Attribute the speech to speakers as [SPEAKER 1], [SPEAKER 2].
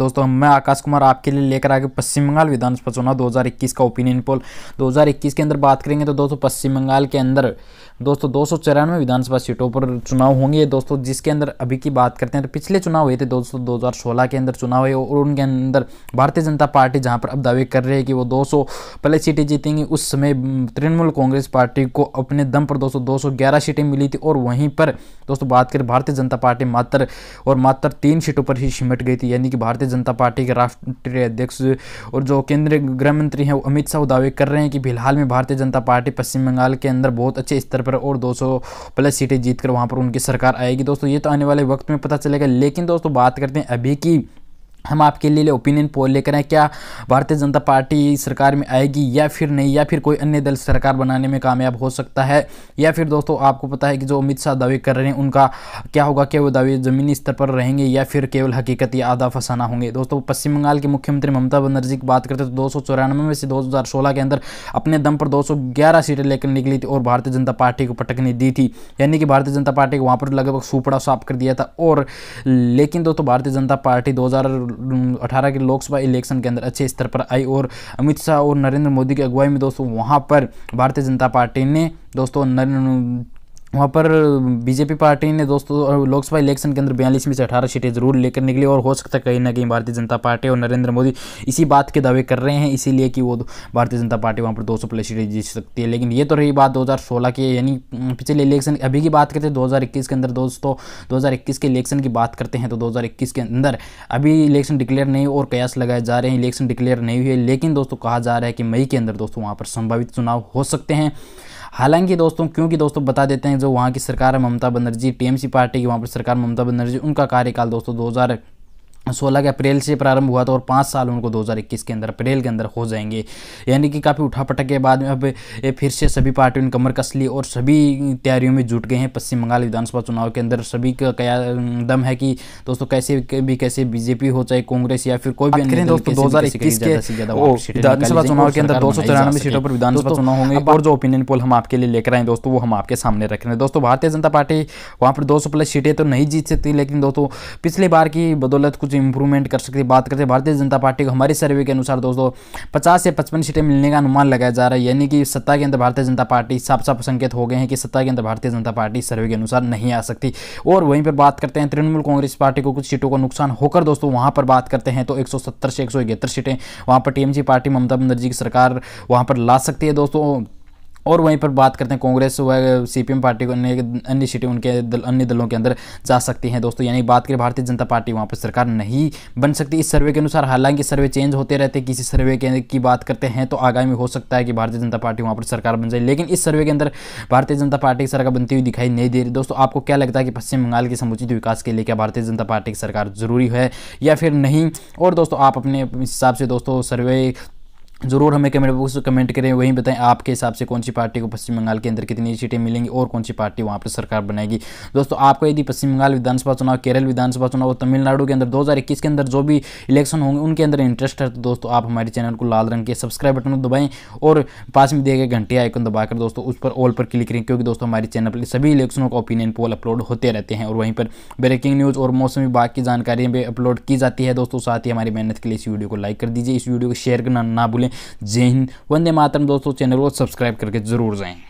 [SPEAKER 1] दोस्तों मैं आकाश कुमार आपके लिए लेकर आगे पश्चिम बंगाल विधानसभा चुनाव 2021 का ओपिनियन पोल 2021 के अंदर बात करेंगे तो दोस्तों पश्चिम बंगाल के अंदर दोस्तों दो सौ विधानसभा सीटों पर चुनाव होंगे दोस्तों जिसके अंदर अभी की बात करते हैं तो पिछले चुनाव हुए थे दोस्तों 2016 के अंदर चुनाव हुए और उनके अंदर भारतीय जनता पार्टी जहां पर अब दावे कर रही है कि वो 200 पहले सीटें जीतेंगी उस समय तृणमूल कांग्रेस पार्टी को अपने दम पर दोस्तों ग्यारह सीटें मिली थी और वहीं पर दोस्तों बात करें भारतीय जनता पार्टी मात्र और मात्र तीन सीटों पर ही सिमट गई थी यानी कि भारतीय जनता पार्टी के राष्ट्रीय अध्यक्ष और जो केंद्रीय गृह मंत्री हैं वो अमित शाह दावे कर रहे हैं कि फिलहाल में भारतीय जनता पार्टी पश्चिम बंगाल के अंदर बहुत अच्छे स्तर पर पर और 200 प्लस सीटें जीतकर वहां पर उनकी सरकार आएगी दोस्तों ये तो आने वाले वक्त में पता चलेगा लेकिन दोस्तों बात करते हैं अभी की हम आपके लिए ओपिनियन पोल लेकर आए क्या भारतीय जनता पार्टी सरकार में आएगी या फिर नहीं या फिर कोई अन्य दल सरकार बनाने में कामयाब हो सकता है या फिर दोस्तों आपको पता है कि जो अमित शाह दावे कर रहे हैं उनका क्या होगा क्या वो दावे ज़मीनी स्तर पर रहेंगे या फिर केवल हकीकत या आधा फसाना होंगे दोस्तों पश्चिम बंगाल के मुख्यमंत्री ममता बनर्जी की बात करते तो दो में से दो के अंदर अपने दम पर दो सीटें लेकर निकली थी और भारतीय जनता पार्टी को पटकने दी थी यानी कि भारतीय जनता पार्टी को वहाँ पर लगभग सुपड़ा साफ कर दिया था और लेकिन दोस्तों भारतीय जनता पार्टी दो अठारह के लोकसभा इलेक्शन के अंदर अच्छे स्तर पर आई और अमित शाह और नरेंद्र मोदी की अगुवाई में दोस्तों वहाँ पर भारतीय जनता पार्टी ने दोस्तों नरेंद्र वहाँ पर बीजेपी पार्टी ने दोस्तों लोकसभा इलेक्शन के अंदर बयालीस में से अठारह सीटें जरूर लेकर निकली और हो सकता है कहीं ना कहीं भारतीय जनता पार्टी और नरेंद्र मोदी इसी बात के दावे कर रहे हैं इसीलिए कि वो भारतीय जनता पार्टी वहाँ पर 200 प्लस सीटें जीत सकती है लेकिन ये तो रही बात 2016 की यानी पिछले इलेक्शन अभी की बात करते हैं तो दो के अंदर दोस्तों दो के इलेक्शन की बात करते हैं तो दो के अंदर अभी इलेक्शन डिक्लेयर नहीं और कयास लगाए जा रहे हैं इलेक्शन डिक्लेयर नहीं हुए लेकिन दोस्तों कहा जा रहा है कि मई के अंदर दोस्तों वहाँ पर संभावित चुनाव हो सकते हैं हालांकि दोस्तों क्योंकि दोस्तों बता देते हैं जो वहाँ की सरकार है ममता बनर्जी टीएमसी पार्टी की वहाँ पर सरकार ममता बनर्जी उनका कार्यकाल दोस्तों दो सोलह के अप्रैल से प्रारंभ हुआ था और पाँच साल उनको 2021 के अंदर अप्रैल के अंदर हो जाएंगे यानी कि काफ़ी उठापटक के बाद में अब फिर से सभी पार्टियों ने कमर कस ली और सभी तैयारियों में जुट गए हैं पश्चिम बंगाल विधानसभा चुनाव के अंदर सभी का क्या दम है कि दोस्तों कैसे भी कैसे बीजेपी हो चाहे कांग्रेस या फिर कोई भी दोस्तों दो हज़ार इक्कीस के विधानसभा चुनाव के अंदर दो सौ तिरानवे सीटों पर विधानसभा चुनाव होंगे और जो ओपिनियन पोल हम आपके लिए लेकर आए दोस्तों वो हम आपके सामने रख रहे हैं दोस्तों भारतीय जनता पार्टी वहाँ पर दो प्लस सीटें तो नहीं जीत सकती लेकिन दोस्तों पिछले बार की बदौलत कुछ इंप्रूवमेंट कर सकती है बात करते हैं भारतीय जनता पार्टी को हमारी सर्वे के अनुसार दोस्तों पचास से पचपन सीटें मिलने का अनुमान लगाया जा रहा है यानी कि सत्ता के अंदर भारतीय जनता पार्टी साफ साफ संकेत हो गए हैं कि सत्ता के अंदर भारतीय जनता पार्टी सर्वे के अनुसार नहीं आ सकती और वहीं पर बात करते हैं तृणमूल कांग्रेस पार्टी को कुछ सीटों का नुकसान होकर दोस्तों वहाँ पर बात करते हैं तो एक से एक सीटें वहाँ पर टीएमसी पार्टी ममता बनर्जी की सरकार वहाँ पर ला सकती है दोस्तों और वहीं पर बात करते हैं कांग्रेस व एम पार्टी को अन्य अन्य सीटें उनके दल, अन्य दलों के अंदर जा सकती हैं दोस्तों यानी बात करें भारतीय जनता पार्टी वहाँ पर सरकार नहीं बन सकती इस सर्वे के अनुसार हालांकि सर्वे चेंज होते रहते हैं किसी सर्वे के की बात करते हैं तो आगामी हो सकता है कि भारतीय जनता पार्टी वहाँ पर सरकार बन जाए लेकिन इस सर्वे के अंदर भारतीय जनता पार्टी की सरकार बनती हुई दिखाई नहीं दे रही दोस्तों आपको क्या लगता है कि पश्चिम बंगाल के समुचित विकास के लिए क्या भारतीय जनता पार्टी की सरकार जरूरी है या फिर नहीं और दोस्तों आप अपने हिसाब से दोस्तों सर्वे ज़रूर हमें कमेंट बॉक्स में कमेंट करें वहीं बताएं आपके हिसाब से कौन सी पार्टी को पश्चिम बंगाल के अंदर कितनी सीटें मिलेंगी और कौन सी पार्टी वहां पर सरकार बनाएगी दोस्तों आपको यदि पश्चिम बंगाल विधानसभा चुनाव केरल विधानसभा चुनाव और तमिलनाडु के अंदर 2021 के अंदर जो भी इलेक्शन होंगे उनके अंदर इंटरेस्ट है तो दोस्तों आप हमारे चैनल को लाल रंग के सब्सक्राइब बटन को और पास में दिए गए घंटे आइकन दबाकर दोस्तों उस पर ऑल पर क्लिक करें क्योंकि दोस्तों हमारे चैनल पर सभी इलेक्शनों का ओपिनियन पोल अपलोड होते रहते हैं और वहीं पर ब्रेकिंग न्यूज़ और मौसम विभाग की जानकारी भी अपलोड की जाती है दोस्तों साथ ही हमारी मेहनत के लिए इस वीडियो को लाइक कर दीजिए इस वीडियो को शेयर करना ना भूलें जय हिंद वंदे मातरम दोस्तों चैनल को सब्सक्राइब करके जरूर जाएँ